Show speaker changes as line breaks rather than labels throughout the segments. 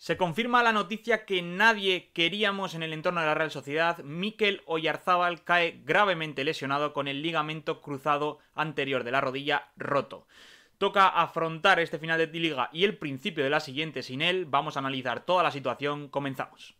Se confirma la noticia que nadie queríamos en el entorno de la Real Sociedad. Mikel Oyarzábal cae gravemente lesionado con el ligamento cruzado anterior de la rodilla roto. Toca afrontar este final de liga y el principio de la siguiente sin él. Vamos a analizar toda la situación. Comenzamos.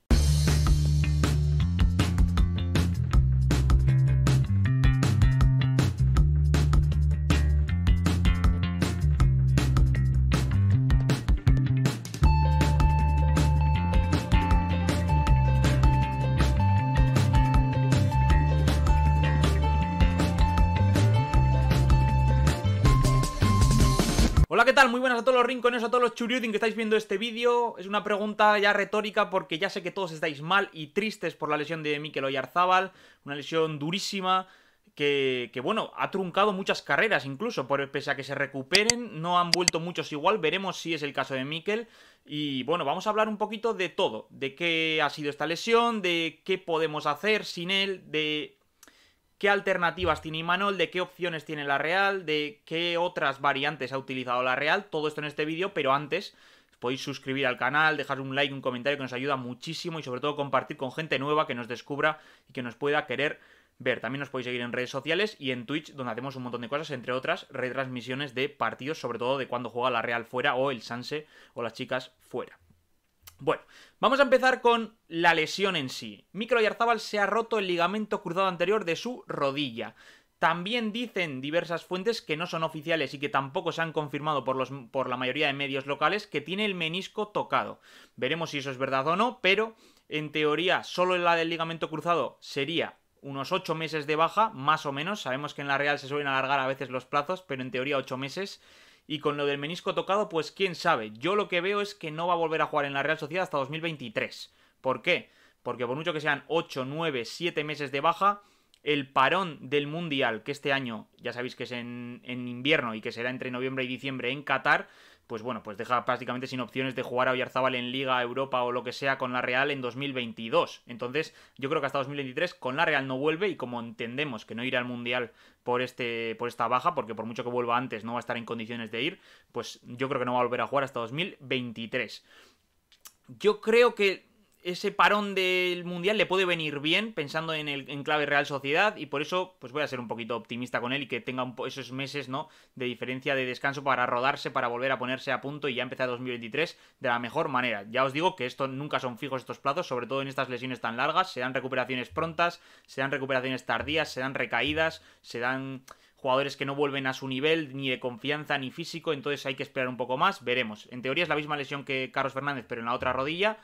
¿qué tal? Muy buenas a todos los rincones, a todos los churiudin que estáis viendo este vídeo. Es una pregunta ya retórica porque ya sé que todos estáis mal y tristes por la lesión de Mikel Oyarzábal, una lesión durísima que, bueno, ha truncado muchas carreras incluso, por, pese a que se recuperen, no han vuelto muchos igual, veremos si es el caso de Mikel. Y bueno, vamos a hablar un poquito de todo, de qué ha sido esta lesión, de qué podemos hacer sin él, de qué alternativas tiene Imanol, de qué opciones tiene la Real, de qué otras variantes ha utilizado la Real, todo esto en este vídeo, pero antes podéis suscribir al canal, dejar un like, un comentario que nos ayuda muchísimo y sobre todo compartir con gente nueva que nos descubra y que nos pueda querer ver. También nos podéis seguir en redes sociales y en Twitch, donde hacemos un montón de cosas, entre otras, retransmisiones de partidos, sobre todo de cuando juega la Real fuera o el Sanse o las chicas fuera. Bueno, vamos a empezar con la lesión en sí. Micro se ha roto el ligamento cruzado anterior de su rodilla. También dicen diversas fuentes que no son oficiales y que tampoco se han confirmado por, los, por la mayoría de medios locales que tiene el menisco tocado. Veremos si eso es verdad o no, pero en teoría solo la del ligamento cruzado sería unos 8 meses de baja, más o menos. Sabemos que en la Real se suelen alargar a veces los plazos, pero en teoría 8 meses. Y con lo del menisco tocado, pues quién sabe. Yo lo que veo es que no va a volver a jugar en la Real Sociedad hasta 2023. ¿Por qué? Porque por mucho que sean 8, 9, 7 meses de baja, el parón del Mundial, que este año ya sabéis que es en, invierno y que será entre noviembre y diciembre en Qatar, pues bueno, pues deja prácticamente sin opciones de jugar a Oyarzábal en Liga, Europa o lo que sea con la Real en 2022. Entonces, yo creo que hasta 2023 con la Real no vuelve y como entendemos que no irá al Mundial por, este, por esta baja, porque por mucho que vuelva antes no va a estar en condiciones de ir, pues yo creo que no va a volver a jugar hasta 2023. Yo creo que ese parón del Mundial le puede venir bien pensando en el en clave Real Sociedad y por eso pues voy a ser un poquito optimista con él y que tenga esos meses no de diferencia de descanso para rodarse, para volver a ponerse a punto y ya empezar 2023 de la mejor manera. Ya os digo que esto nunca son fijos estos plazos, sobre todo en estas lesiones tan largas, se dan recuperaciones prontas, se dan recuperaciones tardías, se dan recaídas, se dan jugadores que no vuelven a su nivel ni de confianza ni físico, entonces hay que esperar un poco más, veremos. En teoría es la misma lesión que Carlos Fernández, pero en la otra rodilla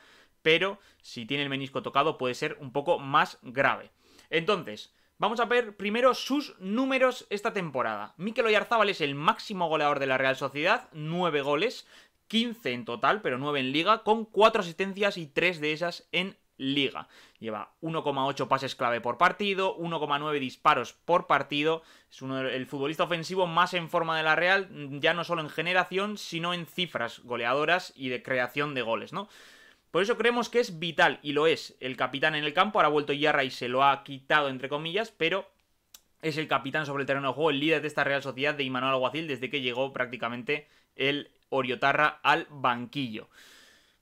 pero si tiene el menisco tocado puede ser un poco más grave. Entonces, Vamos a ver primero sus números esta temporada. Mikel Oyarzábal es el máximo goleador de la Real Sociedad, 9 goles, 15 en total, pero 9 en liga, con 4 asistencias y 3 de esas en liga. Lleva 1,8 pases clave por partido, 1,9 disparos por partido. Es el futbolista ofensivo más en forma de la Real, ya no solo en generación, sino en cifras goleadoras y de creación de goles, ¿no? Por eso creemos que es vital, y lo es, el capitán en el campo. Ahora ha vuelto Yarra y se lo ha quitado, entre comillas, pero es el capitán sobre el terreno de juego, el líder de esta Real Sociedad de Imanol Alguacil desde que llegó prácticamente el Oriotarra al banquillo.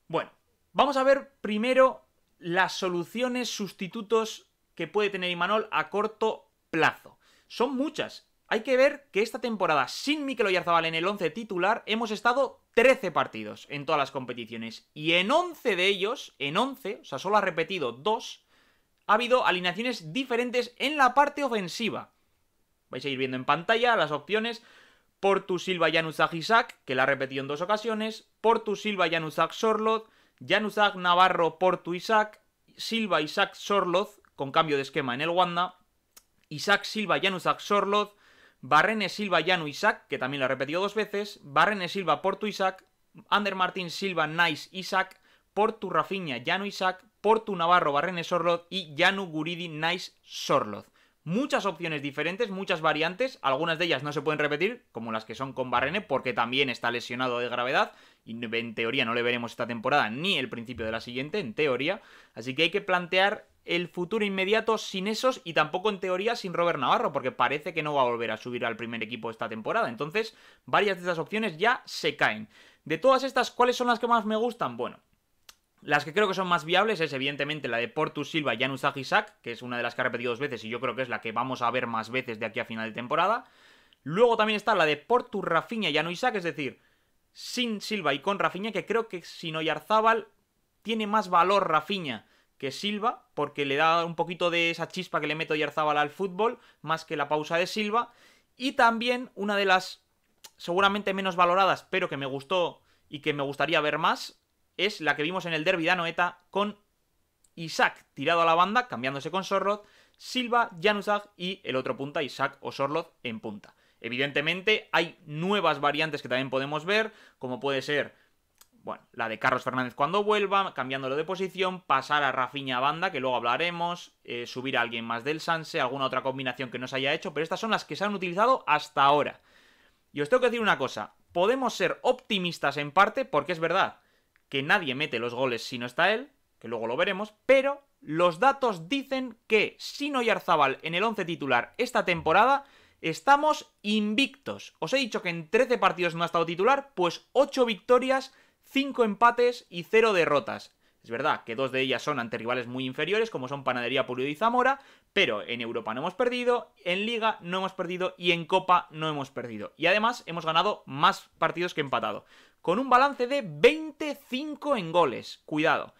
Bueno, vamos a ver primero las soluciones, sustitutos que puede tener Imanol a corto plazo. Son muchas hay que ver que esta temporada sin Mikel Oyarzabal en el 11 titular hemos estado 13 partidos en todas las competiciones y en 11 de ellos, en 11, o sea, solo ha repetido 2, ha habido alineaciones diferentes en la parte ofensiva. Vais a ir viendo en pantalla las opciones. Portu Silva Januzak Isaac, que la ha repetido en dos ocasiones. Portu Silva Januzak Sorloth. Januzak Navarro Portu Isaac. Silva Isaac Sorloth, con cambio de esquema en el Wanda. Isaac Silva Januzak Sorloth. Barrene Silva Yanu Isaac, que también lo ha repetido dos veces, Barrene Silva Portu Isaac, Ander Martín Silva Nice Isaac, Portu Rafiña Yanu Isaac, Portu Navarro Barrene Sorloth y Yanu Guridi Nice Sorloth. Muchas opciones diferentes, muchas variantes, algunas de ellas no se pueden repetir, como las que son con Barrene, porque también está lesionado de gravedad, y en teoría no le veremos esta temporada ni el principio de la siguiente, en teoría, así que hay que plantear el futuro inmediato sin esos y tampoco en teoría sin Robert Navarro, porque parece que no va a volver a subir al primer equipo esta temporada. Entonces, varias de estas opciones ya se caen. De todas estas, ¿cuáles son las que más me gustan? Bueno, las que creo que son más viables es evidentemente la de Portus Silva y Janus que es una de las que ha repetido dos veces y yo creo que es la que vamos a ver más veces de aquí a final de temporada. Luego también está la de Portus Rafinha y Janus es decir, sin Silva y con Rafinha, que creo que sin Oyarzábal tiene más valor Rafinha que Silva, porque le da un poquito de esa chispa que le meto Yarzábal al fútbol, más que la pausa de Silva. Y también una de las seguramente menos valoradas, pero que me gustó y que me gustaría ver más, es la que vimos en el derbi de Anoeta con Isaac tirado a la banda, cambiándose con Sorloth, Silva, Januzaj y el otro punta, Isaac o Sorloth, en punta. Evidentemente hay nuevas variantes que también podemos ver, como puede ser bueno, la de Carlos Fernández cuando vuelva, cambiándolo de posición, pasar a Rafiña Banda, que luego hablaremos, eh, subir a alguien más del Sanse, alguna otra combinación que no se haya hecho, pero estas son las que se han utilizado hasta ahora. Y os tengo que decir una cosa, podemos ser optimistas en parte, porque es verdad que nadie mete los goles si no está él, que luego lo veremos, pero los datos dicen que si hay Arzabal en el 11 titular esta temporada estamos invictos. Os he dicho que en 13 partidos no ha estado titular, pues 8 victorias 5 empates y 0 derrotas. Es verdad que dos de ellas son ante rivales muy inferiores, como son Panadería Pulido y Zamora, pero en Europa no hemos perdido, en Liga no hemos perdido y en Copa no hemos perdido. Y además hemos ganado más partidos que empatado, con un balance de 25 en goles. Cuidado.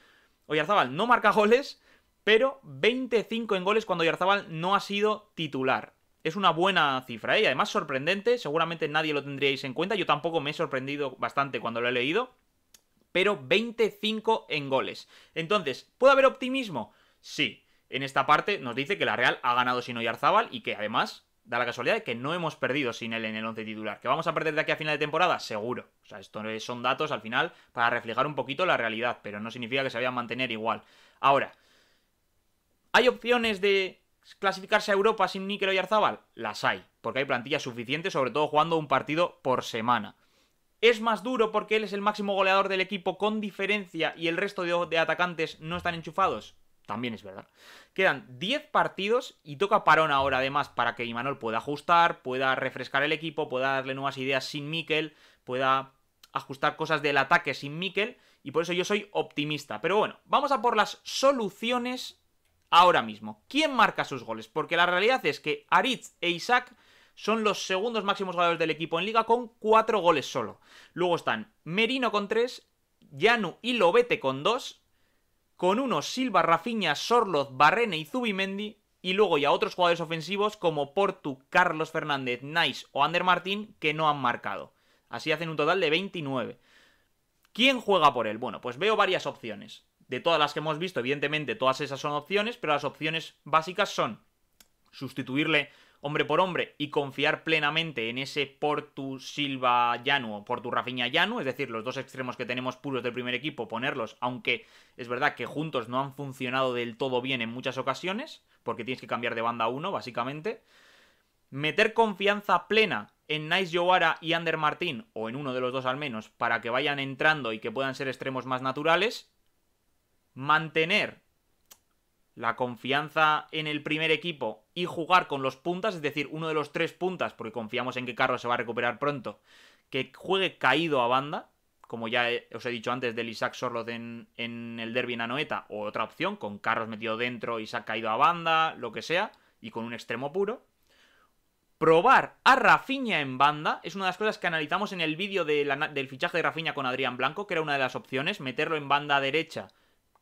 Oyarzabal no marca goles, pero 25 en goles cuando Oyarzabal no ha sido titular. Es una buena cifra, ¿eh? y además sorprendente, seguramente nadie lo tendríais en cuenta, yo tampoco me he sorprendido bastante cuando lo he leído, pero 25 en goles. Entonces, ¿puede haber optimismo? Sí. En esta parte nos dice que la Real ha ganado sin Oyarzábal y que además da la casualidad de que no hemos perdido sin él en el 11 titular. ¿Que vamos a perder de aquí a final de temporada? Seguro. O sea, estos son datos al final para reflejar un poquito la realidad, pero no significa que se vayan a mantener igual. Ahora, ¿hay opciones de clasificarse a Europa sin Níquel Oyarzábal? Las hay, porque hay plantilla suficiente, sobre todo jugando un partido por semana. Es más duro porque él es el máximo goleador del equipo con diferencia y el resto de, atacantes no están enchufados. También es verdad. Quedan 10 partidos y toca parón ahora además para que Imanol pueda ajustar, pueda refrescar el equipo, pueda darle nuevas ideas sin Mikel, pueda ajustar cosas del ataque sin Mikel y por eso yo soy optimista. Pero bueno, vamos a por las soluciones ahora mismo. ¿Quién marca sus goles? Porque la realidad es que Aritz e Isaac son los segundos máximos jugadores del equipo en liga con 4 goles solo. Luego están Merino con 3, Yanu y Lobete con 2, con 1 Silva, Rafiña, Sorloz, Barrene y Zubimendi, y luego ya otros jugadores ofensivos como Portu, Carlos Fernández, Nice o Ander Martín que no han marcado. Así hacen un total de 29. ¿Quién juega por él? Bueno, pues veo varias opciones. De todas las que hemos visto, evidentemente todas esas son opciones, pero las opciones básicas son sustituirle hombre por hombre y confiar plenamente en ese Portu Silva Llano o Portu Rafinha Llano, es decir, los dos extremos que tenemos puros del primer equipo, ponerlos, aunque es verdad que juntos no han funcionado del todo bien en muchas ocasiones, porque tienes que cambiar de banda uno, básicamente. Meter confianza plena en Nice Yowara y Ander Martín, o en uno de los dos al menos, para que vayan entrando y que puedan ser extremos más naturales. Mantener la confianza en el primer equipo y jugar con los puntas, es decir, uno de los tres puntas, porque confiamos en que Carlos se va a recuperar pronto, que juegue caído a banda, como ya os he dicho antes del Isaac Sorloth en, el derby en Anoeta, o otra opción, con Carlos metido dentro, Isaac caído a banda, lo que sea, y con un extremo puro. Probar a Rafiña en banda es una de las cosas que analizamos en el vídeo del fichaje de Rafiña con Adrián Blanco, que era una de las opciones, meterlo en banda derecha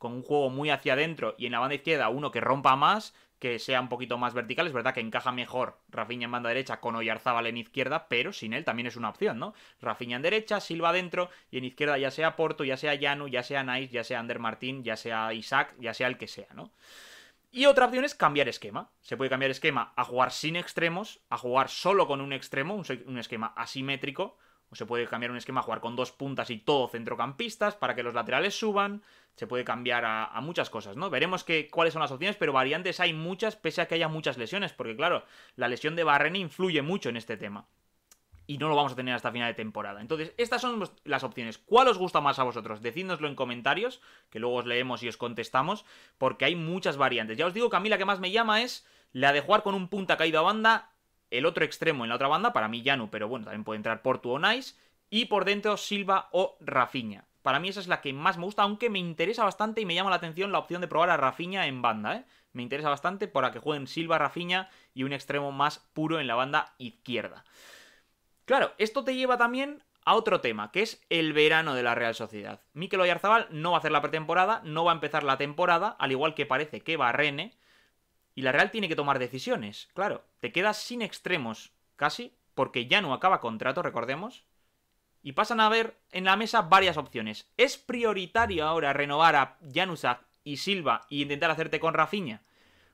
con un juego muy hacia adentro y en la banda izquierda uno que rompa más, que sea un poquito más vertical. Es verdad que encaja mejor Rafinha en banda derecha con Oyarzábal en izquierda, pero sin él también es una opción, ¿no? Rafinha en derecha, Silva adentro y en izquierda ya sea Porto, ya sea Llano, ya sea Nice, ya sea Ander Martín, ya sea Isaac, ya sea el que sea, ¿no? Y otra opción es cambiar esquema. Se puede cambiar esquema a jugar sin extremos, a jugar solo con un extremo, un esquema asimétrico, o se puede cambiar un esquema a jugar con dos puntas y todo centrocampistas para que los laterales suban se puede cambiar a, muchas cosas, ¿no? Veremos cuáles son las opciones, pero variantes hay muchas, pese a que haya muchas lesiones, porque claro, la lesión de Barrena influye mucho en este tema. Y no lo vamos a tener hasta final de temporada. Entonces, estas son las opciones. ¿Cuál os gusta más a vosotros? Decídnoslo en comentarios, que luego os leemos y os contestamos, porque hay muchas variantes. Ya os digo que a mí la que más me llama es la de jugar con un punta caído a banda, el otro extremo en la otra banda, para mí Yanu, pero bueno, también puede entrar Portu o Nice, y por dentro Silva o Rafiña. Para mí esa es la que más me gusta, aunque me interesa bastante y me llama la atención la opción de probar a Rafiña en banda, ¿eh? Me interesa bastante para que jueguen Silva, Rafinha y un extremo más puro en la banda izquierda. Claro, esto te lleva también a otro tema, que es el verano de la Real Sociedad. Mikel Oyarzabal no va a hacer la pretemporada, no va a empezar la temporada, al igual que parece que va a Rene. Y la Real tiene que tomar decisiones, claro. Te quedas sin extremos, casi, porque ya no acaba contrato, recordemos y pasan a ver en la mesa varias opciones. ¿Es prioritario ahora renovar a Januszak y Silva e intentar hacerte con Rafinha?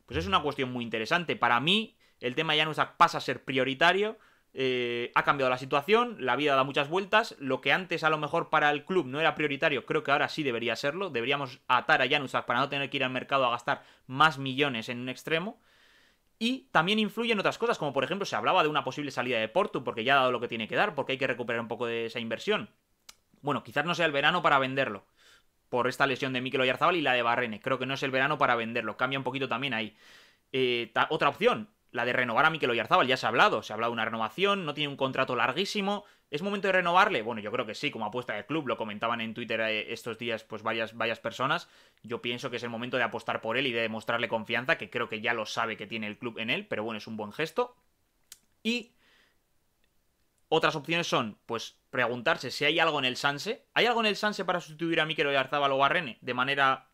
Pues es una cuestión muy interesante. Para mí, el tema de pasa a ser prioritario. Eh, ha cambiado la situación, la vida da muchas vueltas. Lo que antes a lo mejor para el club no era prioritario, creo que ahora sí debería serlo. Deberíamos atar a Januszak para no tener que ir al mercado a gastar más millones en un extremo. Y también influyen otras cosas, como por ejemplo se hablaba de una posible salida de Porto, porque ya ha dado lo que tiene que dar, porque hay que recuperar un poco de esa inversión. Bueno, quizás no sea el verano para venderlo, por esta lesión de Mikel Oyarzabal y la de Barrene. Creo que no es el verano para venderlo, cambia un poquito también ahí. Eh, otra opción, la de renovar a Mikel Oyarzabal, ya se ha hablado, se ha hablado de una renovación, no tiene un contrato larguísimo, ¿es momento de renovarle? Bueno, yo creo que sí, como apuesta del club, lo comentaban en Twitter eh, estos días pues varias, personas, yo pienso que es el momento de apostar por él y de demostrarle confianza, que creo que ya lo sabe que tiene el club en él, pero bueno, es un buen gesto. Y otras opciones son, pues, preguntarse si hay algo en el Sanse, ¿hay algo en el Sanse para sustituir a Mikel Oyarzabal o a de manera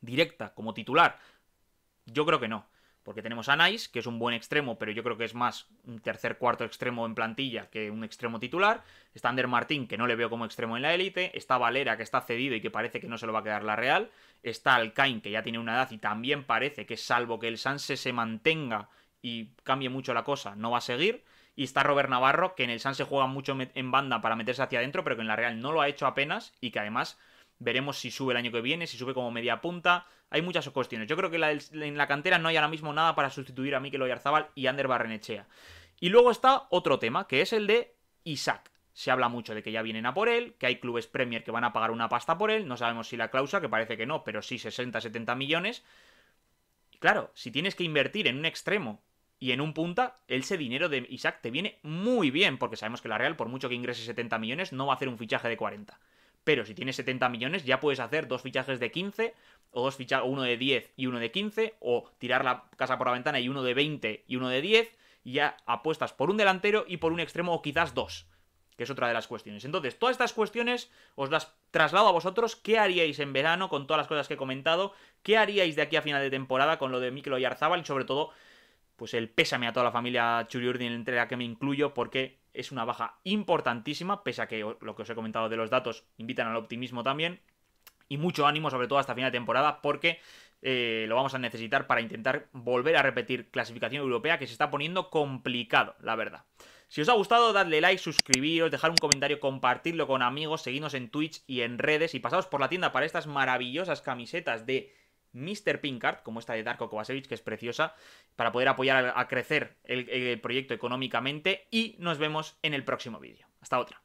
directa, como titular? Yo creo que no. Porque tenemos a Nice, que es un buen extremo, pero yo creo que es más un tercer cuarto extremo en plantilla que un extremo titular. Está Ander Martín, que no le veo como extremo en la élite. Está Valera, que está cedido y que parece que no se lo va a quedar la Real. Está Alcain, que ya tiene una edad y también parece que, salvo que el Sanse se mantenga y cambie mucho la cosa, no va a seguir. Y está Robert Navarro, que en el Sanse juega mucho en banda para meterse hacia adentro, pero que en la Real no lo ha hecho apenas y que además Veremos si sube el año que viene, si sube como media punta. Hay muchas cuestiones. Yo creo que en la cantera no hay ahora mismo nada para sustituir a Mikel Oyarzabal y Ander Barrenechea. Y luego está otro tema, que es el de Isaac. Se habla mucho de que ya vienen a por él, que hay clubes Premier que van a pagar una pasta por él. No sabemos si la cláusula, que parece que no, pero sí 60, 70 millones. claro, si tienes que invertir en un extremo y en un punta, ese dinero de Isaac te viene muy bien, porque sabemos que la Real, por mucho que ingrese 70 millones, no va a hacer un fichaje de 40. Pero si tienes 70 millones, ya puedes hacer dos fichajes de 15, o dos uno de 10 y uno de 15, o tirar la casa por la ventana y uno de 20 y uno de 10, y ya apuestas por un delantero y por un extremo, o quizás dos, que es otra de las cuestiones. Entonces, todas estas cuestiones os las traslado a vosotros. ¿Qué haríais en verano con todas las cosas que he comentado? ¿Qué haríais de aquí a final de temporada con lo de Miklo y Arzabal? Y sobre todo, pues el pésame a toda la familia Churiurdin, en la que me incluyo, porque es una baja importantísima, pese a que lo que os he comentado de los datos invitan al optimismo también. Y mucho ánimo, sobre todo hasta final de temporada, porque eh, lo vamos a necesitar para intentar volver a repetir clasificación europea que se está poniendo complicado, la verdad. Si os ha gustado, dadle like, suscribiros, dejar un comentario, compartirlo con amigos, seguidnos en Twitch y en redes y pasados por la tienda para estas maravillosas camisetas de Mr. Pinkard, como esta de Darko Kovacevic, que es preciosa, para poder apoyar a, crecer el proyecto económicamente. Y nos vemos en el próximo vídeo. Hasta otra.